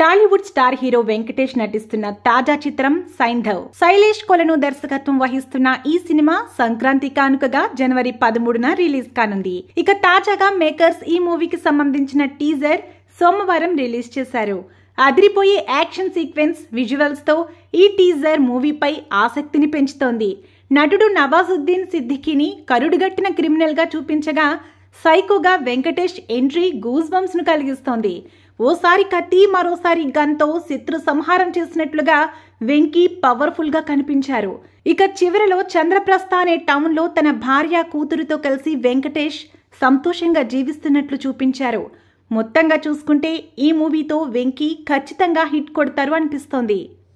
Tollywood star hero Venkatesh నటిస్తున్న తాజా చిత్రం సైంధవ్ శైలేష్ కొలను దర్శకత్వం వహిస్తున్న ఈ సినిమా సంక్రాంతి కానుకగా జనవరి పదమూడున రిలీజ్ కానుంది ఇక తాజాగా మేకర్స్ ఈ మూవీకి సంబంధించిన టీజర్ సోమవారం రిలీజ్ చేశారు అదిరిపోయే యాక్షన్ సీక్వెన్స్ విజువల్స్తో ఈ టీజర్ మూవీపై ఆసక్తిని పెంచుతోంది నటుడు నవాజుద్దీన్ సిద్దికిని కరుడుగట్టిన క్రిమినల్గా చూపించగా సైకోగా వెంకటేష్ ఎంట్రీ గూజ్ బంప్స్ ను కలిగిస్తోంది ఓసారి కత్తి మరోసారి గన్తో శత్రు సంహారం చేసినట్లుగా వెంకీ పవర్ఫుల్ గా కనిపించారు ఇక చివరిలో చంద్రప్రస్థ అనే టౌన్ లో తన భార్య కూతురుతో కలిసి వెంకటేష్ సంతోషంగా జీవిస్తున్నట్లు చూపించారు మొత్తంగా చూసుకుంటే ఈ మూవీతో వెంకీ ఖచ్చితంగా హిట్ కొడతారు అనిపిస్తోంది